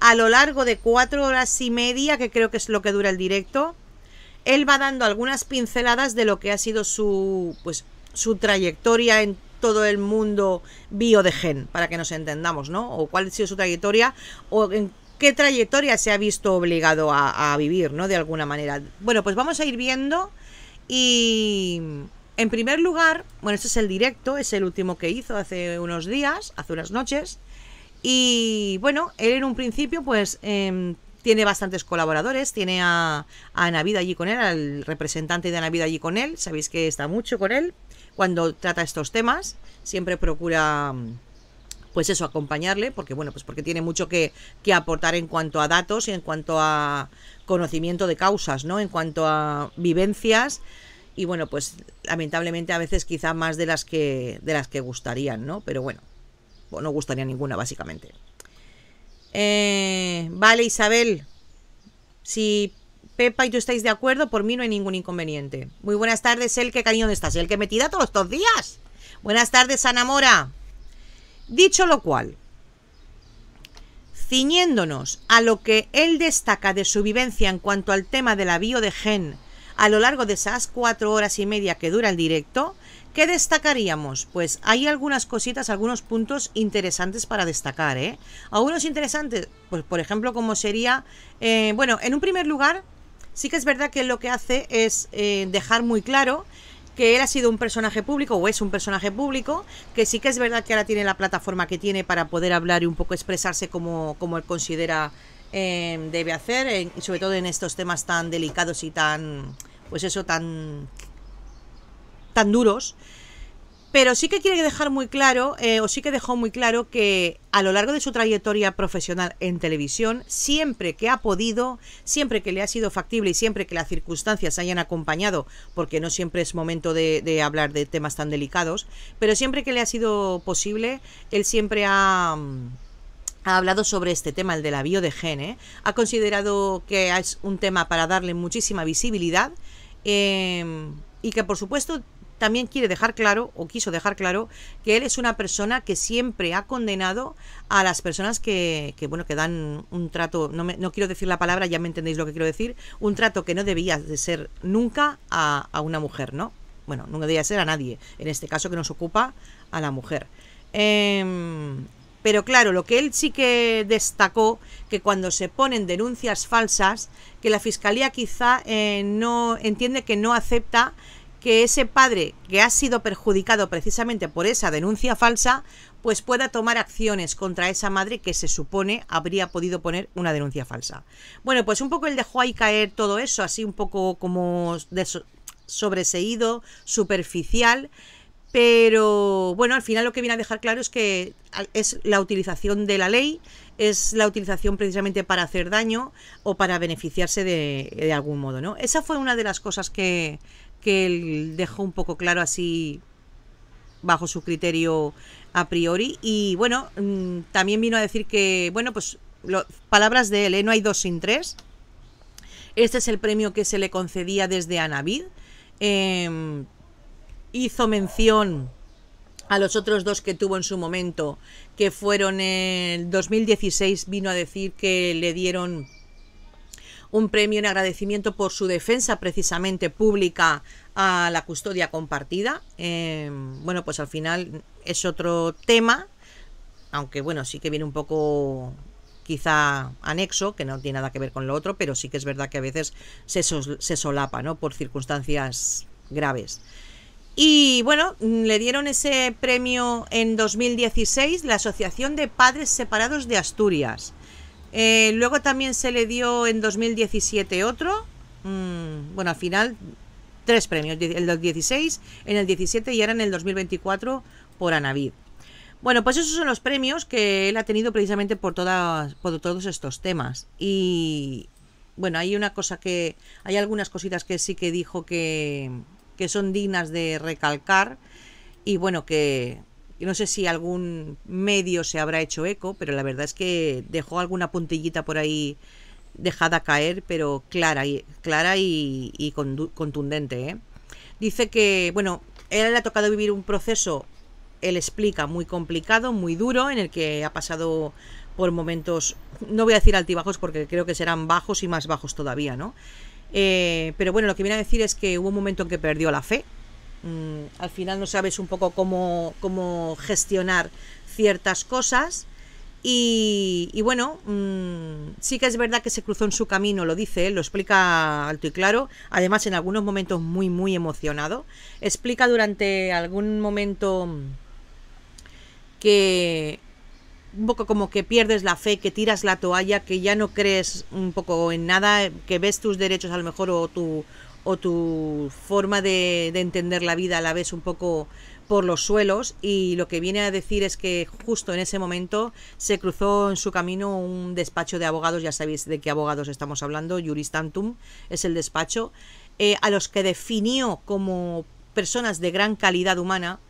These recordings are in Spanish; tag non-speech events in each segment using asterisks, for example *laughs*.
a lo largo de cuatro horas y media, que creo que es lo que dura el directo, él va dando algunas pinceladas de lo que ha sido su, pues, su trayectoria en todo el mundo bio de gen, para que nos entendamos, ¿no? O cuál ha sido su trayectoria, o en qué trayectoria se ha visto obligado a, a vivir, ¿no? De alguna manera. Bueno, pues vamos a ir viendo y... En primer lugar, bueno, este es el directo, es el último que hizo hace unos días, hace unas noches. Y bueno, él en un principio pues em, tiene bastantes colaboradores, tiene a, a Navidad allí con él, al representante de Navidad allí con él, sabéis que está mucho con él cuando trata estos temas, siempre procura mm, pues eso, acompañarle, porque bueno, pues porque tiene mucho que, que aportar en cuanto a datos y en cuanto a conocimiento de causas, ¿no? En cuanto a vivencias y bueno, pues lamentablemente a veces quizá más de las que de las que gustarían, ¿no? Pero bueno, no gustaría ninguna, básicamente. Eh, vale, Isabel. Si Pepa y tú estáis de acuerdo, por mí no hay ningún inconveniente. Muy buenas tardes, El que cariño, estás? El que metida todos dos días. Buenas tardes, Ana Mora. Dicho lo cual, ciñéndonos a lo que él destaca de su vivencia en cuanto al tema del la de gen a lo largo de esas cuatro horas y media que dura el directo, ¿Qué destacaríamos? Pues hay algunas cositas, algunos puntos interesantes para destacar, ¿eh? Algunos interesantes, pues por ejemplo, como sería, eh, bueno, en un primer lugar, sí que es verdad que lo que hace es eh, dejar muy claro que él ha sido un personaje público o es un personaje público, que sí que es verdad que ahora tiene la plataforma que tiene para poder hablar y un poco expresarse como, como él considera eh, debe hacer, sobre todo en estos temas tan delicados y tan, pues eso, tan tan duros, pero sí que quiere dejar muy claro, eh, o sí que dejó muy claro que a lo largo de su trayectoria profesional en televisión, siempre que ha podido, siempre que le ha sido factible y siempre que las circunstancias hayan acompañado, porque no siempre es momento de, hablar de temas tan delicados, pero siempre que le ha sido posible, él siempre ha, hablado sobre este tema, el de la de gene ¿eh? ha considerado que es un tema para darle muchísima visibilidad em, y que por supuesto también quiere dejar claro, o quiso dejar claro, que él es una persona que siempre ha condenado a las personas que, que bueno, que dan un trato, no, no, quiero decir la palabra, ya me entendéis lo que quiero decir, un trato que no debía de ser nunca a, una mujer, ¿no? Bueno, nunca debía ser a nadie, en este caso que nos ocupa a la mujer. Em, pero claro, lo que él sí que destacó, que cuando se ponen denuncias falsas, que la Fiscalía quizá eh, no entiende que no acepta que ese padre que ha sido perjudicado precisamente por esa denuncia falsa, pues pueda tomar acciones contra esa madre que se supone habría podido poner una denuncia falsa. Bueno, pues un poco él dejó ahí caer todo eso, así un poco como sobreseído, superficial, pero bueno, al final lo que viene a dejar claro es que es la utilización de la ley, es la utilización precisamente para hacer daño o para beneficiarse de, de algún modo, ¿no? Esa fue una de las cosas que, que él dejó un poco claro así bajo su criterio a priori. Y bueno, mm, también vino a decir que, bueno, pues palabras de él, ¿eh? no hay dos sin tres. Este es el premio que se le concedía desde Anavid. Em, hizo mención a los otros dos que tuvo en su momento, que fueron en 2016, vino a decir que le dieron un premio en agradecimiento por su defensa precisamente pública a la custodia compartida. Eh, bueno, pues al final es otro tema, aunque bueno, sí que viene un poco quizá anexo, que no tiene nada que ver con lo otro, pero sí que es verdad que a veces se, se solapa, ¿no? Por circunstancias graves. Y bueno, le dieron ese premio en 2016 la Asociación de Padres Separados de Asturias. Eh, luego también se le dio en 2017 otro, mm, bueno, al final tres premios, en el 16, en el 17 y ahora en el 2024 por Anavid. Bueno, pues esos son los premios que él ha tenido precisamente por, todas, por todos estos temas. Y bueno, hay una cosa que, hay algunas cositas que sí que dijo que, que son dignas de recalcar y bueno, que, no sé si algún medio se habrá hecho eco, pero la verdad es que dejó alguna puntillita por ahí dejada caer, pero clara y, clara y, contundente. ¿eh? Dice que, bueno, él le ha tocado vivir un proceso, él explica, muy complicado, muy duro, en el que ha pasado por momentos, no voy a decir altibajos porque creo que serán bajos y más bajos todavía, ¿no? Eh, pero bueno, lo que viene a decir es que hubo un momento en que perdió la fe, Mm, al final no sabes un poco cómo, gestionar ciertas cosas. Y, bueno, mm, sí que es verdad que se cruzó en su camino, lo dice lo explica alto y claro, además en algunos momentos muy, muy emocionado. Explica durante algún momento mm, que un poco como que pierdes la fe, que tiras la toalla, que ya no crees un poco en nada, que ves tus derechos a lo mejor o tu, o tu forma de, entender la vida la ves un poco por los suelos y lo que viene a decir es que justo en ese momento se cruzó en su camino un despacho de abogados, ya sabéis de qué abogados estamos hablando, Juristantum es el despacho, eh, a los que definió como personas de gran calidad humana,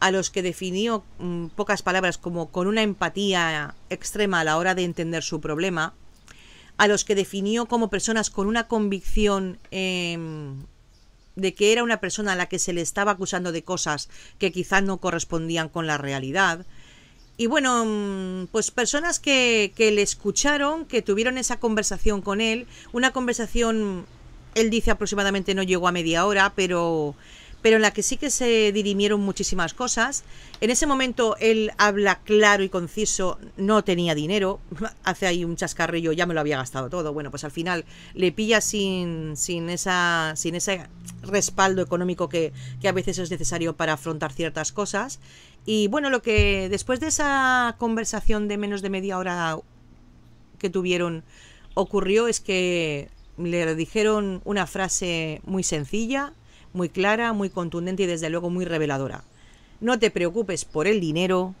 a los que definió, en mm, pocas palabras, como con una empatía extrema a la hora de entender su problema, a los que definió como personas con una convicción em, de que era una persona a la que se le estaba acusando de cosas que quizás no correspondían con la realidad. Y bueno, em, pues personas que, que le escucharon, que tuvieron esa conversación con él, una conversación, él dice aproximadamente no llegó a media hora, pero pero en la que sí que se dirimieron muchísimas cosas. En ese momento él habla claro y conciso, no tenía dinero, *laughs* hace ahí un chascarrillo, ya me lo había gastado todo. Bueno, pues al final le pilla sin, sin, esa, sin ese respaldo económico que, que a veces es necesario para afrontar ciertas cosas. Y bueno, lo que después de esa conversación de menos de media hora que tuvieron ocurrió es que le dijeron una frase muy sencilla muy clara, muy contundente y desde luego muy reveladora. No te preocupes por el dinero,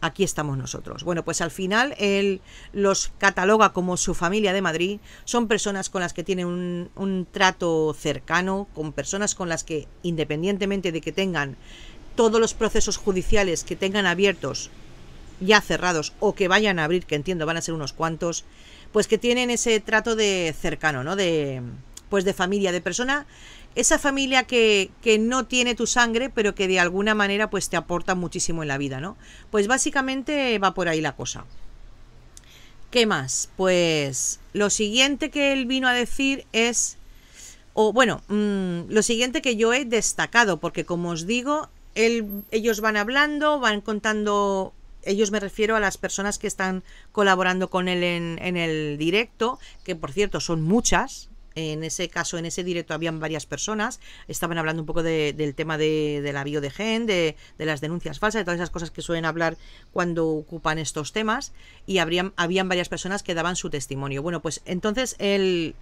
aquí estamos nosotros. Bueno, pues al final él los cataloga como su familia de Madrid, son personas con las que tienen un, un trato cercano, con personas con las que independientemente de que tengan todos los procesos judiciales que tengan abiertos ya cerrados o que vayan a abrir, que entiendo van a ser unos cuantos, pues que tienen ese trato de cercano, ¿no? De, pues de familia, de persona, esa familia que, que no tiene tu sangre, pero que de alguna manera pues te aporta muchísimo en la vida, ¿no? Pues básicamente va por ahí la cosa. ¿Qué más? Pues lo siguiente que él vino a decir es, o bueno, mm, lo siguiente que yo he destacado, porque como os digo, él, ellos van hablando, van contando ellos me refiero a las personas que están colaborando con él en, en, el directo, que por cierto son muchas, en ese caso, en ese directo habían varias personas, estaban hablando un poco del tema de, de la bio de, Gen, de, las denuncias falsas, de todas esas cosas que suelen hablar cuando ocupan estos temas, y habrían, habían varias personas que daban su testimonio. Bueno, pues entonces el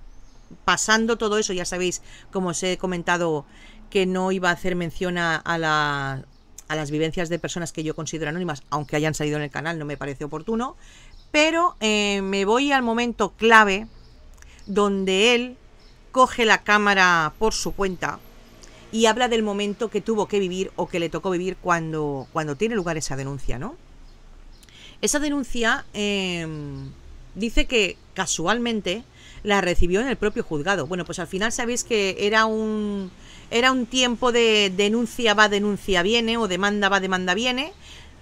pasando todo eso, ya sabéis, como os he comentado, que no iba a hacer mención a, las vivencias de personas que yo considero anónimas, aunque hayan salido en el canal, no me parece oportuno. Pero eh, me voy al momento clave donde él coge la cámara por su cuenta y habla del momento que tuvo que vivir o que le tocó vivir cuando, cuando tiene lugar esa denuncia, ¿no? Esa denuncia em, dice que casualmente la recibió en el propio juzgado. Bueno, pues al final sabéis que era un, era un tiempo de denuncia va, denuncia viene, o demanda va, demanda viene.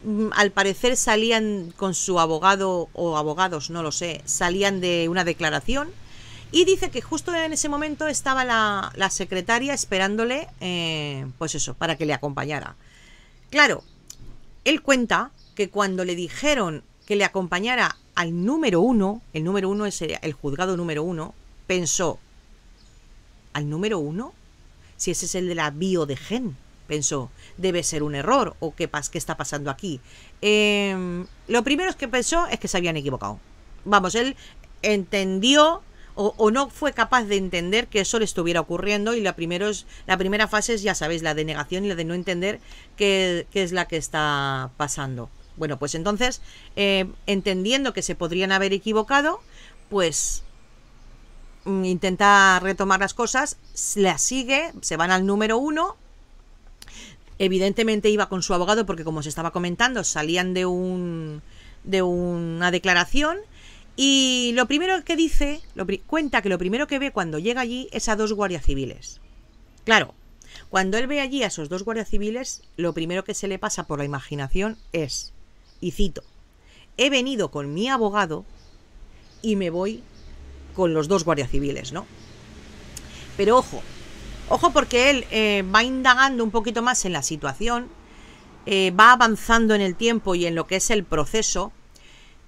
Mm, al parecer salían con su abogado o abogados, no lo sé, salían de una declaración y dice que justo en ese momento estaba la, secretaria esperándole, eh, pues eso, para que le acompañara. Claro, él cuenta que cuando le dijeron que le acompañara al número uno, el número uno es el, juzgado número uno, pensó, ¿al número uno? Si ese es el de la bio de gen, pensó, debe ser un error o qué, qué está pasando aquí. Em, lo primero es que pensó es que se habían equivocado. Vamos, él entendió o, no fue capaz de entender que eso le estuviera ocurriendo y la, primero es, la primera fase es, ya sabéis, la de negación y la de no entender qué, es la que está pasando. Bueno, pues entonces, eh, entendiendo que se podrían haber equivocado, pues mm, intenta retomar las cosas, la sigue, se van al número uno. Evidentemente iba con su abogado porque, como se estaba comentando, salían de un de una declaración y lo primero que dice, lo cuenta que lo primero que ve cuando llega allí es a dos guardias civiles. Claro, cuando él ve allí a esos dos guardias civiles, lo primero que se le pasa por la imaginación es, y cito, he venido con mi abogado y me voy con los dos guardias civiles, ¿no? Pero ojo, ojo porque él eh, va indagando un poquito más en la situación, eh, va avanzando en el tiempo y en lo que es el proceso,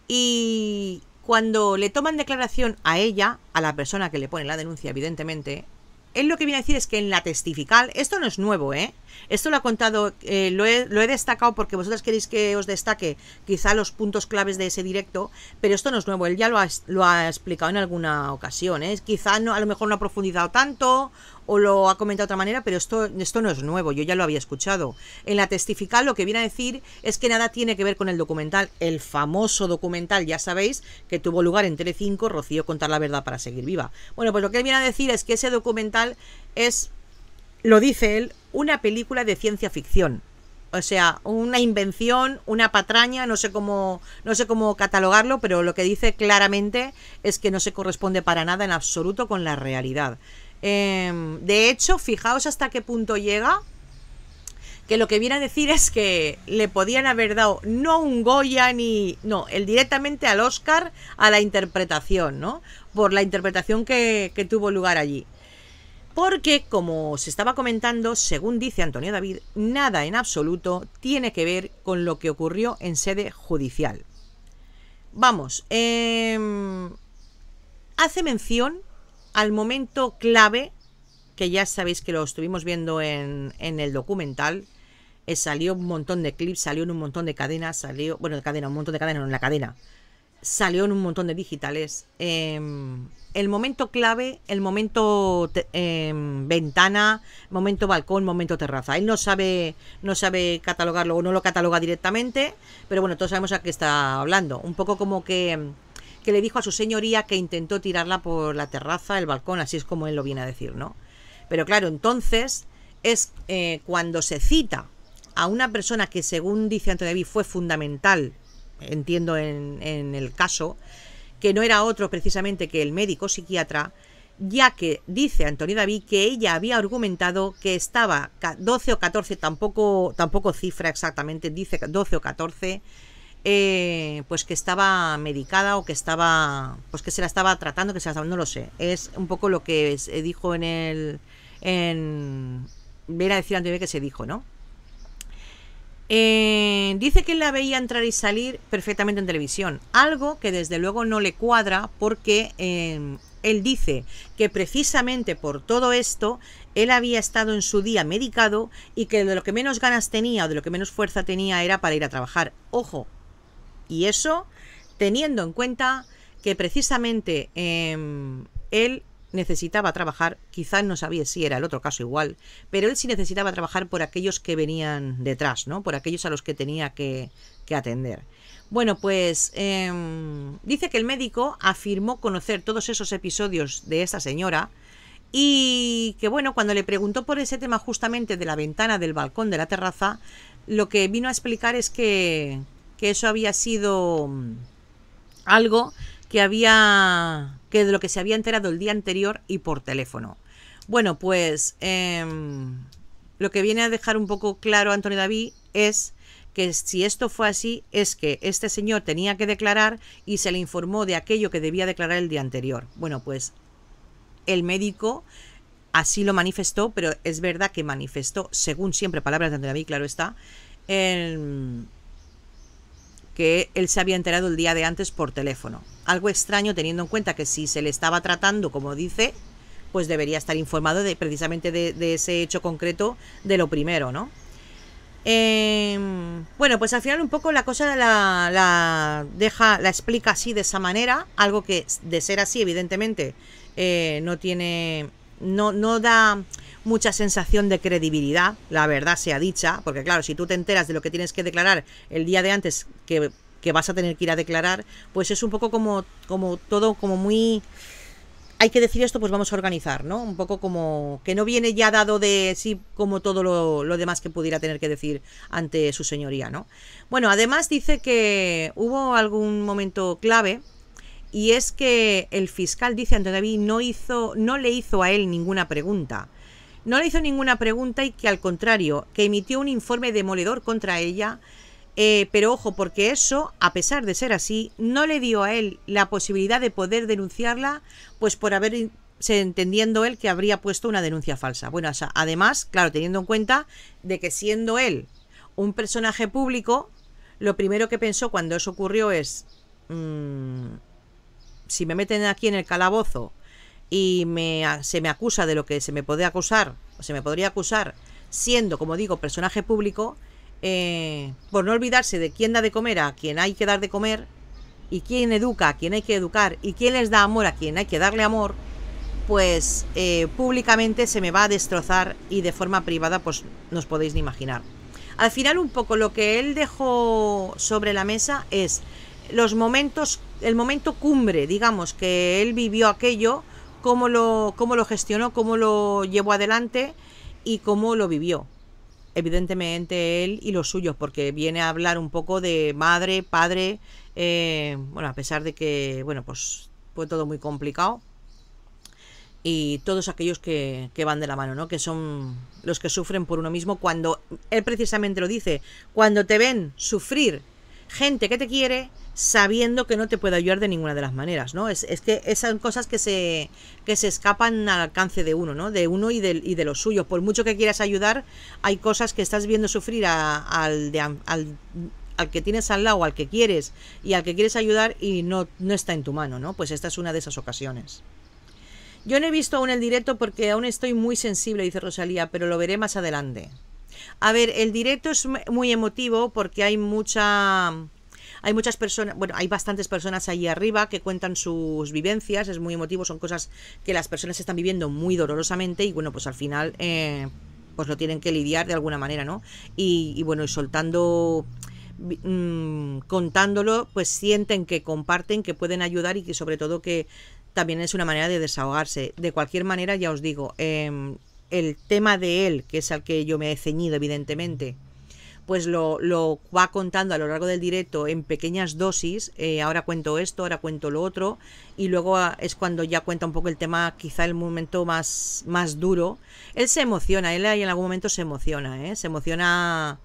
y, cuando le toman declaración a ella, a la persona que le pone la denuncia, evidentemente, él lo que viene a decir es que en la testifical, esto no es nuevo, ¿eh? Esto lo ha contado, eh, lo, he, destacado porque vosotras queréis que os destaque quizá los puntos claves de ese directo, pero esto no es nuevo, él ya lo ha, lo ha explicado en alguna ocasión, ¿eh? Quizá no, a lo mejor no ha profundizado tanto o lo ha comentado de otra manera, pero esto, esto no es nuevo, yo ya lo había escuchado. En la testifical lo que viene a decir es que nada tiene que ver con el documental, el famoso documental, ya sabéis, que tuvo lugar en Telecinco, Rocío contar la verdad para seguir viva. Bueno, pues lo que él viene a decir es que ese documental es, lo dice él, una película de ciencia ficción. O sea, una invención, una patraña, no sé cómo, no sé cómo catalogarlo, pero lo que dice claramente es que no se corresponde para nada en absoluto con la realidad. Em, de hecho, fijaos hasta qué punto llega, que lo que viene a decir es que le podían haber dado no un Goya ni. No, el directamente al Oscar a la interpretación, ¿no? Por la interpretación que, tuvo lugar allí. Porque, como se estaba comentando, según dice Antonio David, nada en absoluto tiene que ver con lo que ocurrió en sede judicial. Vamos, em, hace mención al momento clave, que ya sabéis que lo estuvimos viendo en, el documental, eh, salió un montón de clips, salió en un montón de cadenas, salió, bueno, de cadena, un montón de cadenas, en la cadena, salió en un montón de digitales. Em, el momento clave, el momento em, ventana, momento balcón, momento terraza. Él no sabe, no sabe catalogarlo o no lo cataloga directamente, pero bueno, todos sabemos a qué está hablando. Un poco como que em, que le dijo a su señoría que intentó tirarla por la terraza, el balcón, así es como él lo viene a decir, ¿no? Pero claro, entonces es eh, cuando se cita a una persona que según dice Antonio David fue fundamental, entiendo en, el caso, que no era otro precisamente que el médico psiquiatra, ya que dice Antonio David que ella había argumentado que estaba 12 o 14, tampoco, tampoco cifra exactamente, dice 12 o 14 eh, pues que estaba medicada o que estaba, pues que se la estaba tratando, que se la estaba, no lo sé. Es un poco lo que se eh, dijo en el, en, a decir antes que se dijo, ¿no? Eh, dice que la veía entrar y salir perfectamente en televisión, algo que desde luego no le cuadra porque él dice que precisamente por todo esto él había estado en su día medicado y que de lo que menos ganas tenía o de lo que menos fuerza tenía era para ir a trabajar. Ojo, y eso teniendo en cuenta que precisamente em, él necesitaba trabajar, quizás no sabía si era el otro caso igual, pero él sí necesitaba trabajar por aquellos que venían detrás, ¿no? Por aquellos a los que tenía que, atender. Bueno, pues em, dice que el médico afirmó conocer todos esos episodios de esa señora y que bueno, cuando le preguntó por ese tema justamente de la ventana del balcón de la terraza, lo que vino a explicar es que que eso había sido mm, algo que había que de lo que se había enterado el día anterior y por teléfono. Bueno, pues em, lo que viene a dejar un poco claro Antonio David es que si esto fue así, es que este señor tenía que declarar y se le informó de aquello que debía declarar el día anterior. Bueno, pues el médico así lo manifestó, pero es verdad que manifestó, según siempre palabras de Antonio David, claro está, que él se había enterado el día de antes por teléfono. Algo extraño teniendo en cuenta que si se le estaba tratando, como dice, pues debería estar informado de, precisamente de, ese hecho concreto de lo primero, ¿no? Em, bueno, pues al final un poco la cosa la, la, deja, la explica así de esa manera, algo que de ser así, evidentemente, eh, no tiene no, no da mucha sensación de credibilidad, la verdad sea dicha, porque claro, si tú te enteras de lo que tienes que declarar el día de antes que, que vas a tener que ir a declarar, pues es un poco como, como todo, como muy hay que decir esto, pues vamos a organizar, ¿no? Un poco como que no viene ya dado de sí como todo lo, lo, demás que pudiera tener que decir ante su señoría, ¿no? Bueno, además dice que hubo algún momento clave y es que el fiscal dice ante David no hizo no le hizo a él ninguna pregunta. No le hizo ninguna pregunta y que al contrario, que emitió un informe demoledor contra ella, eh, pero ojo, porque eso, a pesar de ser así, no le dio a él la posibilidad de poder denunciarla, pues por haber entendiendo él que habría puesto una denuncia falsa. Bueno, además, claro, teniendo en cuenta de que siendo él un personaje público, lo primero que pensó cuando eso ocurrió es... Mm, si me meten aquí en el calabozo y me, se me acusa de lo que se me puede acusar, o se me podría acusar, siendo, como digo, personaje público, eh, por no olvidarse de quién da de comer a quien hay que dar de comer, y quién educa a quien hay que educar, y quién les da amor a quien hay que darle amor, pues eh, públicamente se me va a destrozar y de forma privada, pues nos podéis ni imaginar. Al final un poco lo que él dejó sobre la mesa es los momentos, el momento cumbre, digamos, que él vivió aquello, cómo lo, cómo lo gestionó, cómo lo llevó adelante y cómo lo vivió. Evidentemente él y los suyos, porque viene a hablar un poco de madre, padre, eh, bueno, a pesar de que, bueno, pues fue todo muy complicado. Y todos aquellos que, que van de la mano, ¿no? Que son los que sufren por uno mismo cuando, él precisamente lo dice, cuando te ven sufrir gente que te quiere, sabiendo que no te puede ayudar de ninguna de las maneras, ¿no? Es, que esas son cosas que se, que se escapan al alcance de uno, ¿no? De uno y de, y de los suyos. Por mucho que quieras ayudar, hay cosas que estás viendo sufrir al, al, que tienes al lado, al que quieres y al que quieres ayudar y no, no está en tu mano, ¿no? Pues esta es una de esas ocasiones. Yo no he visto aún el directo porque aún estoy muy sensible, dice Rosalía, pero lo veré más adelante. A ver, el directo es muy emotivo porque hay mucha hay muchas personas, bueno, hay bastantes personas ahí arriba que cuentan sus vivencias, es muy emotivo, son cosas que las personas están viviendo muy dolorosamente y bueno, pues al final eh, pues lo tienen que lidiar de alguna manera, ¿no? Y, bueno, y soltando mm, contándolo, pues sienten que comparten, que pueden ayudar y que sobre todo que también es una manera de desahogarse. De cualquier manera, ya os digo, em, el tema de él, que es al que yo me he ceñido, evidentemente, pues lo, lo, va contando a lo largo del directo en pequeñas dosis, eh, ahora cuento esto, ahora cuento lo otro, y luego ah, es cuando ya cuenta un poco el tema, quizá el momento más, más duro. Él se emociona, él ahí en algún momento se emociona, ¿eh? se emociona,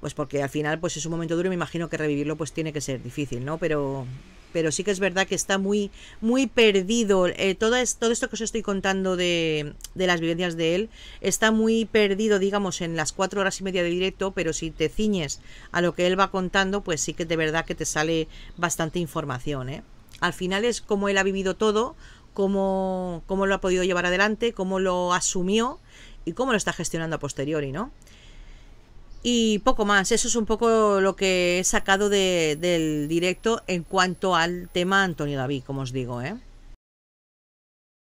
pues porque al final pues es un momento duro y me imagino que revivirlo pues tiene que ser difícil, ¿no? Pero pero sí que es verdad que está muy, muy perdido. Eh, todo, todo esto que os estoy contando de, las vivencias de él está muy perdido, digamos, en las cuatro horas y media de directo, pero si te ciñes a lo que él va contando, pues sí que de verdad que te sale bastante información. ¿eh? Al final es cómo él ha vivido todo, cómo, cómo lo ha podido llevar adelante, cómo lo asumió y cómo lo está gestionando a posteriori, ¿no? y poco más. Eso es un poco lo que he sacado del directo en cuanto al tema Antonio David, como os digo, ¿eh?